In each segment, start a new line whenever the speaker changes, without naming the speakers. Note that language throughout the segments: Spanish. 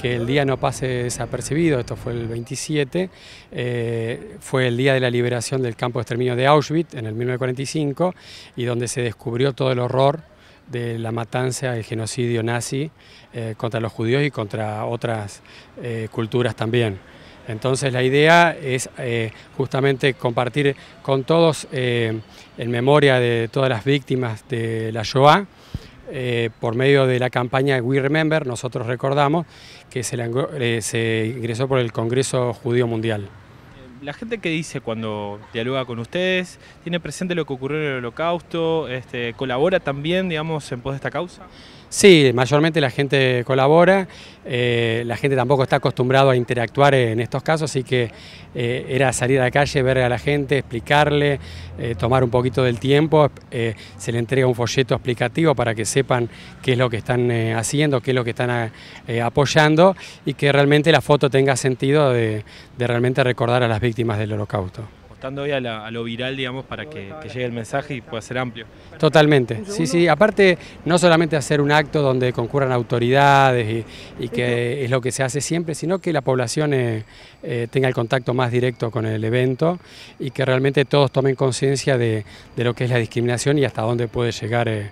que el día no pase desapercibido, esto fue el 27, eh, fue el día de la liberación del campo de exterminio de Auschwitz en el 1945 y donde se descubrió todo el horror de la matanza, el genocidio nazi eh, contra los judíos y contra otras eh, culturas también. Entonces la idea es justamente compartir con todos en memoria de todas las víctimas de la Shoah, eh, por medio de la campaña We Remember, nosotros recordamos, que se, eh, se ingresó por el Congreso Judío Mundial
la gente que dice cuando dialoga con ustedes, tiene presente lo que ocurrió en el holocausto, este, colabora
también, digamos, en pos de esta causa. Sí, mayormente la gente colabora, eh, la gente tampoco está acostumbrada a interactuar en estos casos, así que eh, era salir a la calle, ver a la gente, explicarle, eh, tomar un poquito del tiempo, se le entrega un folleto explicativo para que sepan qué es lo que están haciendo, qué es lo que están apoyando y que realmente la foto tenga sentido de, de realmente recordar a las víctimas víctimas del holocausto.
Apostando hoy a, lo viral, digamos, para que, llegue el mensaje y pueda ser amplio.
Totalmente, sí, sí. Aparte, no solamente hacer un acto donde concurran autoridades y, que es lo que se hace siempre, sino que la población eh, eh, tenga el contacto más directo con el evento y que realmente todos tomen conciencia de, lo que es la discriminación y hasta dónde puede llegar eh,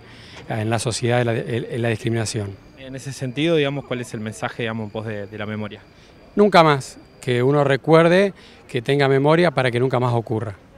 en la sociedad la, discriminación.
En ese sentido, digamos, ¿cuál es el mensaje,
digamos, de la memoria? nunca más, que uno recuerde, que tenga memoria para que nunca más ocurra.